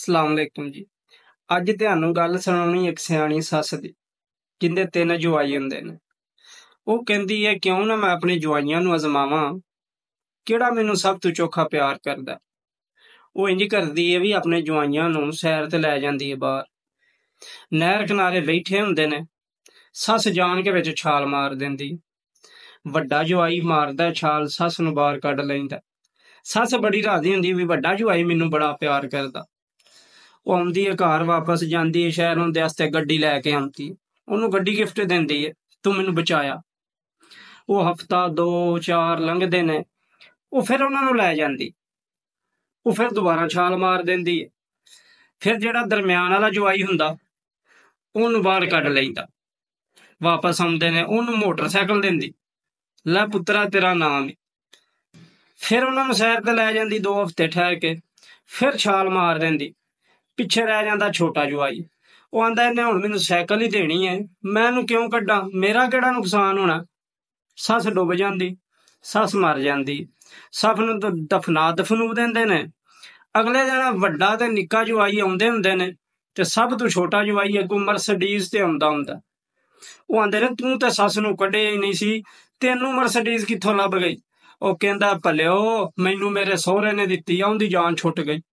ਸਲਾਮ ਅਲੈਕਮ ਜੀ ਅੱਜ ਤੁਹਾਨੂੰ ਗੱਲ ਸੁਣਾਉਣੀ ਇੱਕ ਸਿਆਣੀ ਸੱਸ ਦੀ ਜਿੰਦੇ ਤਿੰਨ ਜਵਾਈ ਹੁੰਦੇ ਨੇ ਉਹ ਕਹਿੰਦੀ ਹੈ ਕਿਉਂ ਨਾ ਮੈਂ ਆਪਣੇ ਜਵਾਈਆਂ ਨੂੰ ਅਜ਼ਮਾਵਾਂ ਕਿਹੜਾ ਮੈਨੂੰ ਸਭ ਤੋਂ ਚੋਖਾ ਪਿਆਰ ਕਰਦਾ ਉਹ ਇੰਜ ਕਰਦੀ ਹੈ ਵੀ ਆਪਣੇ ਜਵਾਈਆਂ ਨੂੰ ਸੈਰ ਤੇ ਲੈ ਜਾਂਦੀ ਹੈ ਬਾਹਰ ਨਹਿਰ ਕਿਨਾਰੇ ਬੈਠੇ ਹੁੰਦੇ ਨੇ ਸੱਸ ਜਾਣ ਕੇ ਵਿੱਚ ਛਾਲ ਮਾਰ ਦਿੰਦੀ ਵੱਡਾ ਜਵਾਈ ਮਾਰਦਾ ਛਾਲ ਸੱਸ ਨੂੰ ਬਾਹਰ ਕੱਢ ਲੈਂਦਾ ਸੱਸ ਬੜੀ ਰਾਜ਼ੀ ਹੁੰਦੀ ਵੀ ਵੱਡਾ ਜਵਾਈ ਮੈਨੂੰ ਬੜਾ ਪਿਆਰ ਕਰਦਾ ਉਹ ਆਉਂਦੀ ਹੈ ਘਰ ਵਾਪਸ ਜਾਂਦੀ ਹੈ ਸ਼ਹਿਰ ਨੂੰ ਦੇਸਤੇ ਗੱਡੀ ਲੈ ਕੇ ਆਉਂਦੀ ਹੈ ਉਹਨੂੰ ਗੱਡੀ ਗਿਫਟ ਦਿੰਦੀ ਹੈ ਤੂੰ ਮੈਨੂੰ ਬਚਾਇਆ ਉਹ ਹਫਤਾ 2 4 ਲੰਘਦੇ ਨੇ ਉਹ ਫਿਰ ਉਹਨਾਂ ਨੂੰ ਲੈ ਜਾਂਦੀ ਉਹ ਫਿਰ ਦੁਬਾਰਾ ਛਾਲ ਮਾਰ ਦਿੰਦੀ ਹੈ ਫਿਰ ਜਿਹੜਾ ਦਰਮਿਆਨ ਵਾਲਾ ਜਵਾਈ ਹੁੰਦਾ ਉਹਨੂੰ ਬਾਹਰ ਕੱਢ ਲੈਂਦਾ ਵਾਪਸ ਆਉਂਦੇ ਨੇ ਉਹਨੂੰ ਮੋਟਰਸਾਈਕਲ ਦਿੰਦੀ ਲੈ ਪੁੱਤਰਾ ਤੇਰਾ ਨਾਮ ਹੈ ਫਿਰ ਉਹਨਾਂ ਨੂੰ ਸ਼ਹਿਰ ਤੇ ਲੈ ਜਾਂਦੀ 2 ਹਫ਼ਤੇ ਠਹਿ ਕੇ ਫਿਰ ਛਾਲ ਮਾਰ ਦਿੰਦੀ ਪਿੱਛੇ ਰਹਿ ਜਾਂਦਾ ਛੋਟਾ ਜੁਆਈ ਉਹ ਆਂਦਾ ਇਹਨੇ ਹੁਣ ਮੈਨੂੰ ਸਾਈਕਲ ਹੀ ਦੇਣੀ ਐ ਮੈਂ ਇਹਨੂੰ ਕਿਉਂ ਕੱਢਾਂ ਮੇਰਾ ਕਿਹੜਾ ਨੁਕਸਾਨ ਹੋਣਾ ਸੱਸ ਡੁੱਬ ਜਾਂਦੀ ਸੱਸ ਮਰ ਜਾਂਦੀ ਸੱਸ ਨੂੰ ਦਫਨਾ ਦਫਨੂ ਦਿੰਦੇ ਨੇ ਅਗਲੇ ਦਿਨ ਵੱਡਾ ਤੇ ਨਿੱਕਾ ਜਵਾਈ ਆਉਂਦੇ ਹੁੰਦੇ ਨੇ ਤੇ ਸਭ ਤੋਂ ਛੋਟਾ ਜਵਾਈ ਅਗੋ ਮਰਸਡੀਜ਼ ਤੇ ਆਉਂਦਾ ਹੁੰਦਾ ਉਹ ਆਂਦੇ ਨੇ ਤੂੰ ਤਾਂ ਸੱਸ ਨੂੰ ਕੱਢਿਆ ਹੀ ਨਹੀਂ ਸੀ ਤੈਨੂੰ ਮਰਸਡੀਜ਼ ਕਿੱਥੋਂ ਲੱਭ ਗਈ ਉਹ ਕਹਿੰਦਾ ਭਲਿਓ ਮੈਨੂੰ ਮੇਰੇ ਸਹੁਰੇ ਨੇ ਦਿੱਤੀ ਆ ਉਹਦੀ ਜਾਨ ਛੁੱਟ ਗਈ